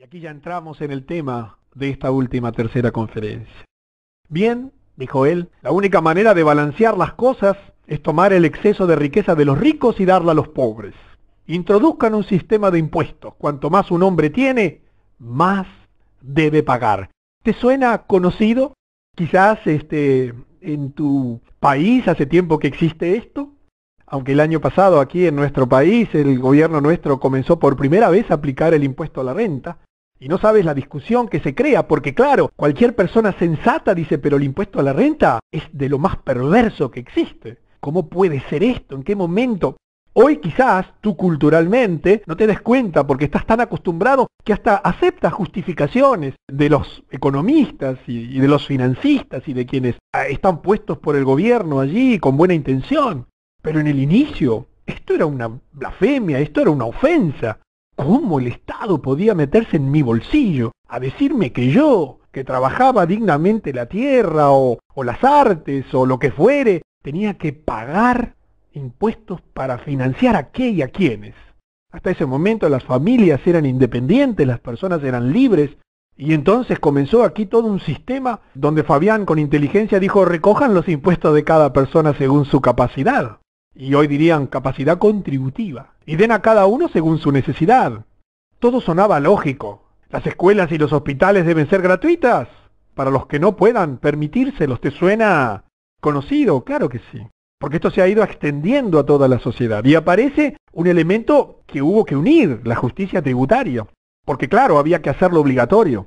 Y aquí ya entramos en el tema de esta última tercera conferencia. Bien, dijo él, la única manera de balancear las cosas es tomar el exceso de riqueza de los ricos y darla a los pobres. Introduzcan un sistema de impuestos. Cuanto más un hombre tiene, más debe pagar. ¿Te suena conocido? Quizás este, en tu país hace tiempo que existe esto. Aunque el año pasado aquí en nuestro país el gobierno nuestro comenzó por primera vez a aplicar el impuesto a la renta, y no sabes la discusión que se crea, porque claro, cualquier persona sensata dice, pero el impuesto a la renta es de lo más perverso que existe. ¿Cómo puede ser esto? ¿En qué momento? Hoy quizás tú culturalmente no te des cuenta porque estás tan acostumbrado que hasta aceptas justificaciones de los economistas y, y de los financistas y de quienes ah, están puestos por el gobierno allí con buena intención. Pero en el inicio, esto era una blasfemia, esto era una ofensa. ¿Cómo el Estado podía meterse en mi bolsillo a decirme que yo, que trabajaba dignamente la tierra o, las artes o lo que fuere, tenía que pagar impuestos para financiar a qué y a quiénes? Hasta ese momento las familias eran independientes, las personas eran libres, y entonces comenzó aquí todo un sistema donde Fabián con inteligencia dijo recojan los impuestos de cada persona según su capacidad. Y hoy dirían capacidad contributiva y den a cada uno según su necesidad. Todo sonaba lógico. Las escuelas y los hospitales deben ser gratuitas para los que no puedan permitírselos. ¿Te suena conocido? Claro que sí. Porque esto se ha ido extendiendo a toda la sociedad y aparece un elemento que hubo que unir, la justicia tributaria. Porque claro, había que hacerlo obligatorio.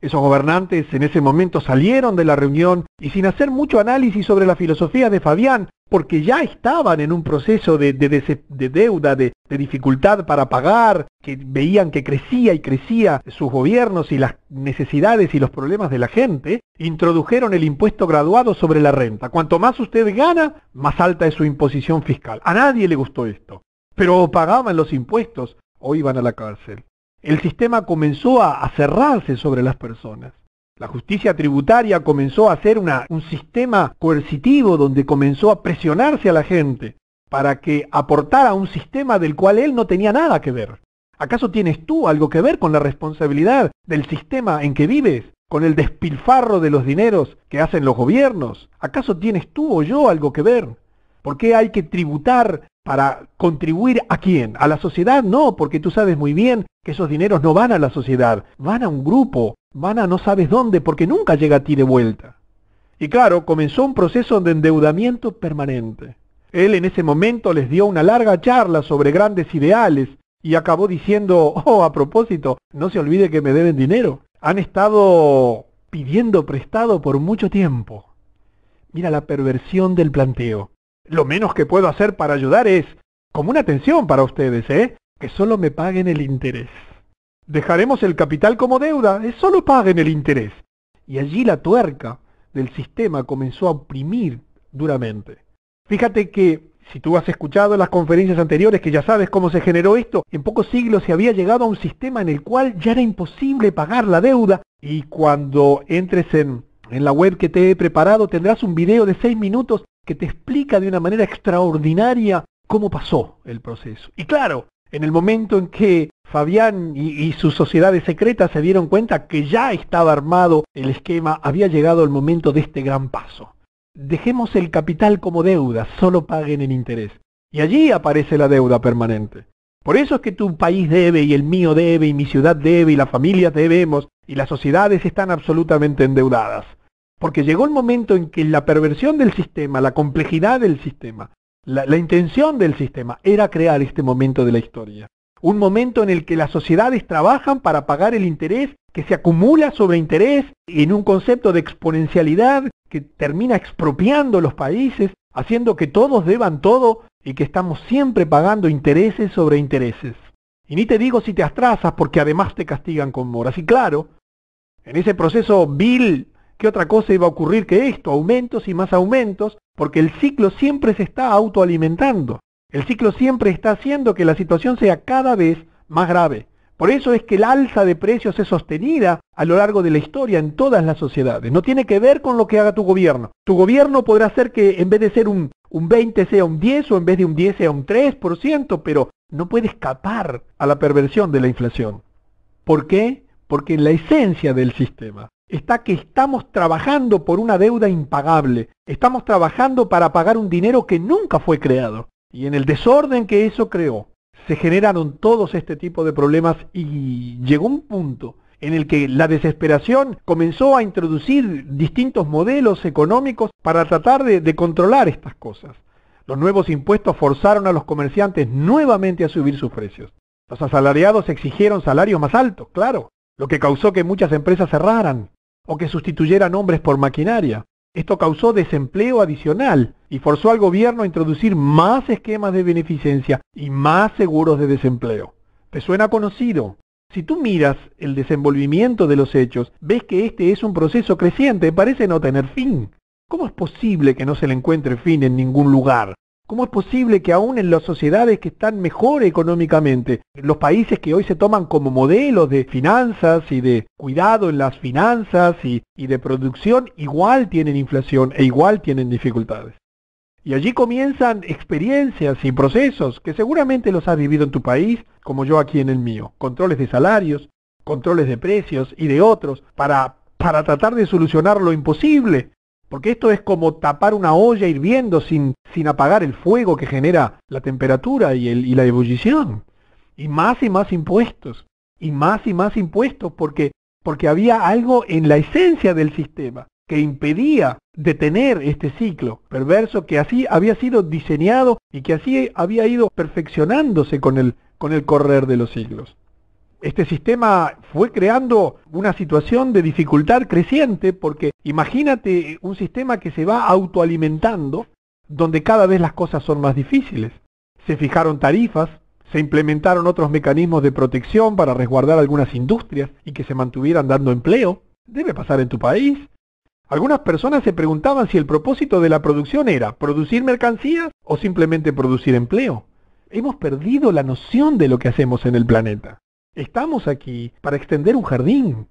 Esos gobernantes en ese momento salieron de la reunión y sin hacer mucho análisis sobre la filosofía de Fabián, porque ya estaban en un proceso de, deuda, de, dificultad para pagar, que veían que crecía y crecía sus gobiernos y las necesidades y los problemas de la gente, introdujeron el impuesto graduado sobre la renta. Cuanto más usted gana, más alta es su imposición fiscal. A nadie le gustó esto, pero pagaban los impuestos o iban a la cárcel. El sistema comenzó a cerrarse sobre las personas. La justicia tributaria comenzó a ser un sistema coercitivo donde comenzó a presionarse a la gente para que aportara un sistema del cual él no tenía nada que ver. ¿Acaso tienes tú algo que ver con la responsabilidad del sistema en que vives? ¿Con el despilfarro de los dineros que hacen los gobiernos? ¿Acaso tienes tú o yo algo que ver? ¿Por qué hay que tributar para contribuir a quién? ¿A la sociedad? No, porque tú sabes muy bien que esos dineros no van a la sociedad, van a un grupo Van no sabes dónde porque nunca llega a ti de vuelta. Y claro, comenzó un proceso de endeudamiento permanente. Él en ese momento les dio una larga charla sobre grandes ideales y acabó diciendo, oh, a propósito, no se olvide que me deben dinero. Han estado pidiendo prestado por mucho tiempo. Mira la perversión del planteo. Lo menos que puedo hacer para ayudar es, como una atención para ustedes, ¿eh? Que solo me paguen el interés. Dejaremos el capital como deuda, es solo paguen el interés. Y allí la tuerca del sistema comenzó a oprimir duramente. Fíjate que si tú has escuchado las conferencias anteriores, que ya sabes cómo se generó esto, en pocos siglos se había llegado a un sistema en el cual ya era imposible pagar la deuda y cuando entres en, en la web que te he preparado tendrás un video de seis minutos que te explica de una manera extraordinaria cómo pasó el proceso. Y claro, en el momento en que Fabián y, sus sociedades secretas se dieron cuenta que ya estaba armado el esquema, había llegado el momento de este gran paso. Dejemos el capital como deuda, solo paguen el interés. Y allí aparece la deuda permanente. Por eso es que tu país debe y el mío debe y mi ciudad debe y las familias debemos y las sociedades están absolutamente endeudadas. Porque llegó el momento en que la perversión del sistema, la complejidad del sistema, la intención del sistema era crear este momento de la historia un momento en el que las sociedades trabajan para pagar el interés que se acumula sobre interés en un concepto de exponencialidad que termina expropiando los países, haciendo que todos deban todo y que estamos siempre pagando intereses sobre intereses. Y ni te digo si te atrasas porque además te castigan con moras. Y claro, en ese proceso vil, ¿qué otra cosa iba a ocurrir que esto? Aumentos y más aumentos, porque el ciclo siempre se está autoalimentando. El ciclo siempre está haciendo que la situación sea cada vez más grave. Por eso es que el alza de precios es sostenida a lo largo de la historia en todas las sociedades. No tiene que ver con lo que haga tu gobierno. Tu gobierno podrá hacer que en vez de ser un, un 20 sea un 10 o en vez de un 10 sea un 3%, pero no puede escapar a la perversión de la inflación. ¿Por qué? Porque en la esencia del sistema está que estamos trabajando por una deuda impagable. Estamos trabajando para pagar un dinero que nunca fue creado. Y en el desorden que eso creó, se generaron todos este tipo de problemas y llegó un punto en el que la desesperación comenzó a introducir distintos modelos económicos para tratar de, controlar estas cosas. Los nuevos impuestos forzaron a los comerciantes nuevamente a subir sus precios. Los asalariados exigieron salarios más altos, claro, lo que causó que muchas empresas cerraran o que sustituyeran hombres por maquinaria. Esto causó desempleo adicional y forzó al gobierno a introducir más esquemas de beneficencia y más seguros de desempleo. ¿Te suena conocido? Si tú miras el desenvolvimiento de los hechos, ves que este es un proceso creciente, parece no tener fin. ¿Cómo es posible que no se le encuentre fin en ningún lugar? ¿Cómo es posible que aún en las sociedades que están mejor económicamente, los países que hoy se toman como modelos de finanzas y de cuidado en las finanzas y, y de producción, igual tienen inflación e igual tienen dificultades? Y allí comienzan experiencias y procesos que seguramente los has vivido en tu país, como yo aquí en el mío. Controles de salarios, controles de precios y de otros, para, para tratar de solucionar lo imposible, porque esto es como tapar una olla hirviendo sin, sin apagar el fuego que genera la temperatura y, la ebullición. Y más y más impuestos. Y más y más impuestos porque, porque había algo en la esencia del sistema que impedía detener este ciclo perverso que así había sido diseñado y que así había ido perfeccionándose con el correr de los siglos este sistema fue creando una situación de dificultad creciente, porque imagínate un sistema que se va autoalimentando, donde cada vez las cosas son más difíciles. Se fijaron tarifas, se implementaron otros mecanismos de protección para resguardar algunas industrias y que se mantuvieran dando empleo. Debe pasar en tu país. Algunas personas se preguntaban si el propósito de la producción era producir mercancías o simplemente producir empleo. Hemos perdido la noción de lo que hacemos en el planeta. Estamos aquí para extender un jardín.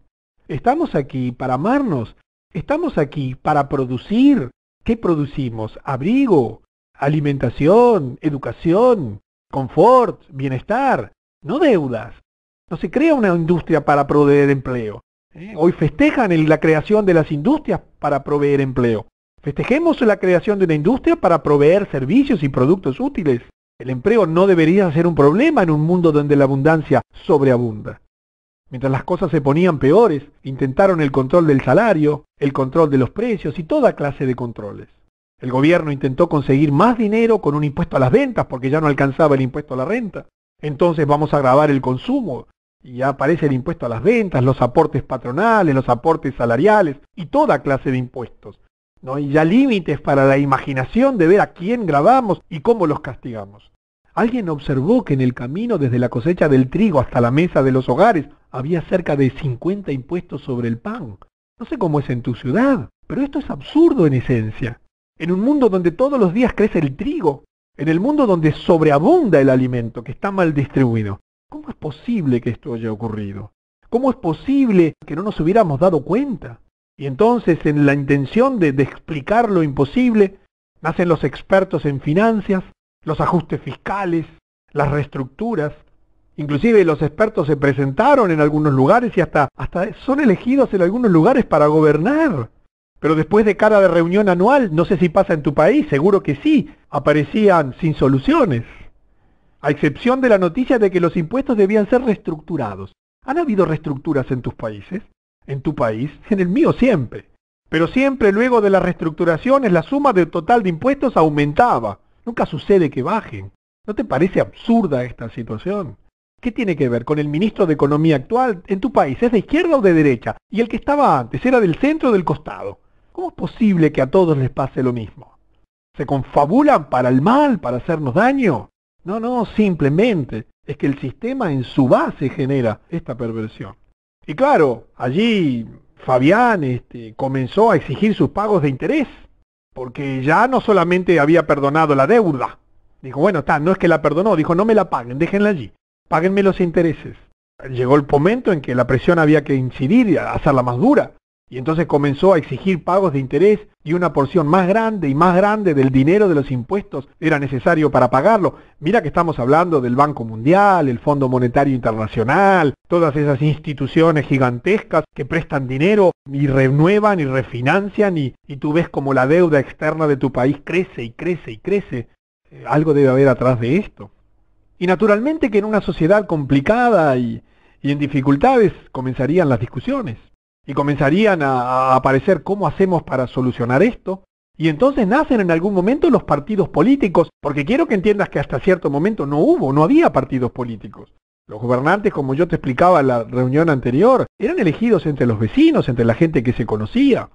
Estamos aquí para amarnos. Estamos aquí para producir. ¿Qué producimos? Abrigo, alimentación, educación, confort, bienestar, no deudas. No se crea una industria para proveer empleo. ¿eh? Hoy festejan la creación de las industrias para proveer empleo. Festejemos la creación de una industria para proveer servicios y productos útiles. El empleo no debería ser un problema en un mundo donde la abundancia sobreabunda. Mientras las cosas se ponían peores, intentaron el control del salario, el control de los precios y toda clase de controles. El gobierno intentó conseguir más dinero con un impuesto a las ventas porque ya no alcanzaba el impuesto a la renta. Entonces vamos a grabar el consumo y ya aparece el impuesto a las ventas, los aportes patronales, los aportes salariales y toda clase de impuestos. No hay ya límites para la imaginación de ver a quién grabamos y cómo los castigamos. Alguien observó que en el camino desde la cosecha del trigo hasta la mesa de los hogares había cerca de 50 impuestos sobre el pan. No sé cómo es en tu ciudad, pero esto es absurdo en esencia. En un mundo donde todos los días crece el trigo, en el mundo donde sobreabunda el alimento que está mal distribuido, ¿cómo es posible que esto haya ocurrido? ¿Cómo es posible que no nos hubiéramos dado cuenta? Y entonces, en la intención de, explicar lo imposible, nacen los expertos en finanzas, los ajustes fiscales, las reestructuras. Inclusive los expertos se presentaron en algunos lugares y hasta, hasta son elegidos en algunos lugares para gobernar. Pero después de cara de reunión anual, no sé si pasa en tu país, seguro que sí, aparecían sin soluciones. A excepción de la noticia de que los impuestos debían ser reestructurados. ¿Han habido reestructuras en tus países? En tu país, en el mío siempre. Pero siempre luego de las reestructuraciones la suma del total de impuestos aumentaba. Nunca sucede que bajen. ¿No te parece absurda esta situación? ¿Qué tiene que ver con el ministro de Economía actual en tu país? ¿Es de izquierda o de derecha? Y el que estaba antes era del centro o del costado. ¿Cómo es posible que a todos les pase lo mismo? ¿Se confabulan para el mal, para hacernos daño? No, no, simplemente es que el sistema en su base genera esta perversión. Y claro, allí Fabián este, comenzó a exigir sus pagos de interés porque ya no solamente había perdonado la deuda, dijo, bueno, está, no es que la perdonó, dijo, no me la paguen, déjenla allí, páguenme los intereses. Llegó el momento en que la presión había que incidir, y hacerla más dura. Y entonces comenzó a exigir pagos de interés y una porción más grande y más grande del dinero de los impuestos era necesario para pagarlo. Mira que estamos hablando del Banco Mundial, el Fondo Monetario Internacional, todas esas instituciones gigantescas que prestan dinero y renuevan y refinancian y, y tú ves como la deuda externa de tu país crece y crece y crece. Eh, algo debe haber atrás de esto. Y naturalmente que en una sociedad complicada y en dificultades comenzarían las discusiones y comenzarían a, aparecer cómo hacemos para solucionar esto. Y entonces nacen en algún momento los partidos políticos, porque quiero que entiendas que hasta cierto momento no hubo, no había partidos políticos. Los gobernantes, como yo te explicaba en la reunión anterior, eran elegidos entre los vecinos, entre la gente que se conocía.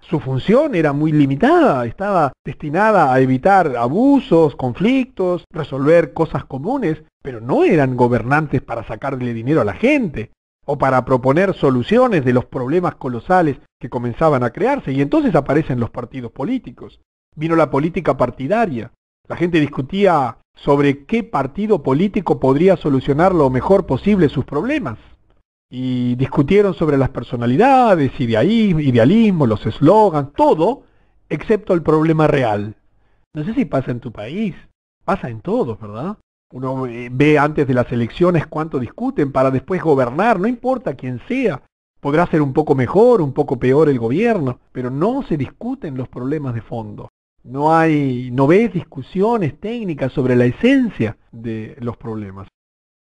Su función era muy limitada, estaba destinada a evitar abusos, conflictos, resolver cosas comunes, pero no eran gobernantes para sacarle dinero a la gente o para proponer soluciones de los problemas colosales que comenzaban a crearse, y entonces aparecen los partidos políticos. Vino la política partidaria. La gente discutía sobre qué partido político podría solucionar lo mejor posible sus problemas. Y discutieron sobre las personalidades, idealismo, los eslogans, todo, excepto el problema real. No sé si pasa en tu país, pasa en todos, ¿verdad? Uno eh, ve antes de las elecciones cuánto discuten para después gobernar, no importa quién sea. Podrá ser un poco mejor, un poco peor el gobierno, pero no se discuten los problemas de fondo. No hay, no ves discusiones técnicas sobre la esencia de los problemas.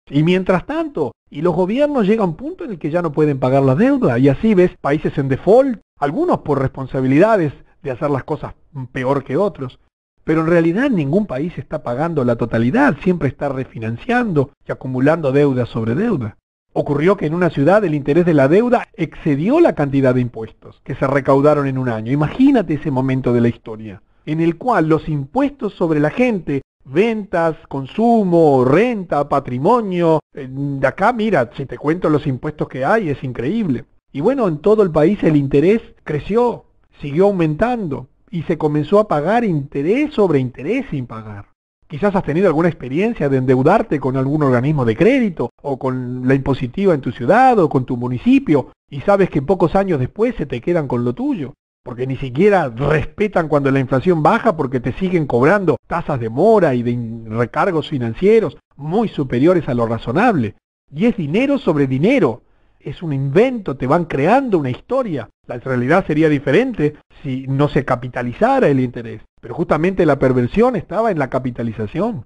Y mientras tanto, y los gobiernos llegan a un punto en el que ya no pueden pagar la deuda, y así ves países en default, algunos por responsabilidades de hacer las cosas peor que otros, pero en realidad ningún país está pagando la totalidad, siempre está refinanciando y acumulando deuda sobre deuda. Ocurrió que en una ciudad el interés de la deuda excedió la cantidad de impuestos que se recaudaron en un año. Imagínate ese momento de la historia, en el cual los impuestos sobre la gente, ventas, consumo, renta, patrimonio, eh, de acá mira, si te cuento los impuestos que hay, es increíble. Y bueno, en todo el país el interés creció, siguió aumentando y se comenzó a pagar interés sobre interés sin pagar. Quizás has tenido alguna experiencia de endeudarte con algún organismo de crédito o con la impositiva en tu ciudad o con tu municipio y sabes que pocos años después se te quedan con lo tuyo, porque ni siquiera respetan cuando la inflación baja porque te siguen cobrando tasas de mora y de recargos financieros muy superiores a lo razonable. Y es dinero sobre dinero, es un invento, te van creando una historia. La realidad sería diferente si no se capitalizara el interés. Pero justamente la perversión estaba en la capitalización.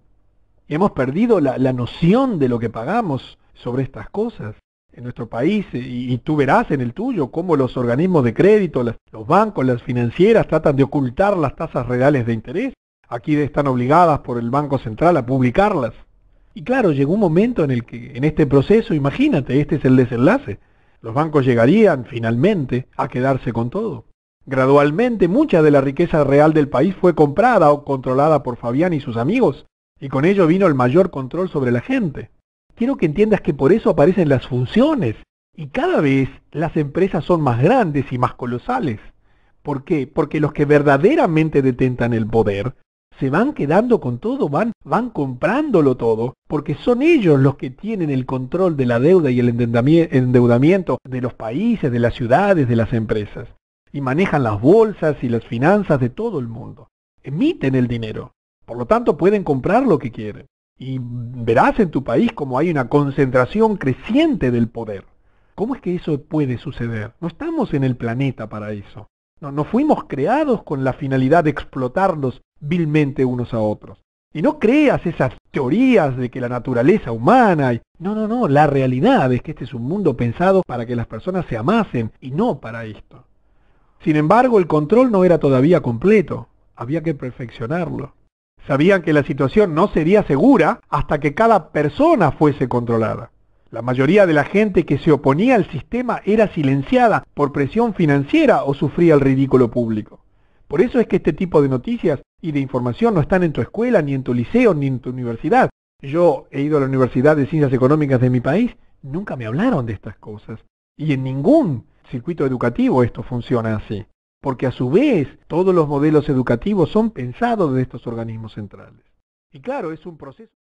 Hemos perdido la, noción de lo que pagamos sobre estas cosas en nuestro país eh, y, tú verás en el tuyo cómo los organismos de crédito, los bancos, las financieras tratan de ocultar las tasas reales de interés. Aquí están obligadas por el Banco Central a publicarlas. Y claro, llegó un momento en el que, en este proceso, imagínate, este es el desenlace. Los bancos llegarían finalmente a quedarse con todo. Gradualmente mucha de la riqueza real del país fue comprada o controlada por Fabián y sus amigos, y con ello vino el mayor control sobre la gente. Quiero que entiendas que por eso aparecen las funciones, y cada vez las empresas son más grandes y más colosales. ¿Por qué? Porque los que verdaderamente detentan el poder se van quedando con todo, van, van comprándolo todo, porque son ellos los que tienen el control de la deuda y el endeudamiento de los países, de las ciudades, de las empresas, y manejan las bolsas y las finanzas de todo el mundo. Emiten el dinero, por lo tanto pueden comprar lo que quieren. Y verás en tu país como hay una concentración creciente del poder. ¿Cómo es que eso puede suceder? No estamos en el planeta para eso. No, fuimos creados con la finalidad de explotarlos vilmente unos a otros. Y no creas esas teorías de que la naturaleza humana... Y... No, no, no, la realidad es que este es un mundo pensado para que las personas se amasen y no para esto. Sin embargo, el control no era todavía completo. Había que perfeccionarlo. Sabían que la situación no sería segura hasta que cada persona fuese controlada. La mayoría de la gente que se oponía al sistema era silenciada por presión financiera o sufría el ridículo público. Por eso es que este tipo de noticias y de información no están en tu escuela, ni en tu liceo, ni en tu universidad. Yo he ido a la Universidad de Ciencias Económicas de mi país, nunca me hablaron de estas cosas. Y en ningún circuito educativo esto funciona así. Porque a su vez todos los modelos educativos son pensados de estos organismos centrales. Y claro, es un proceso.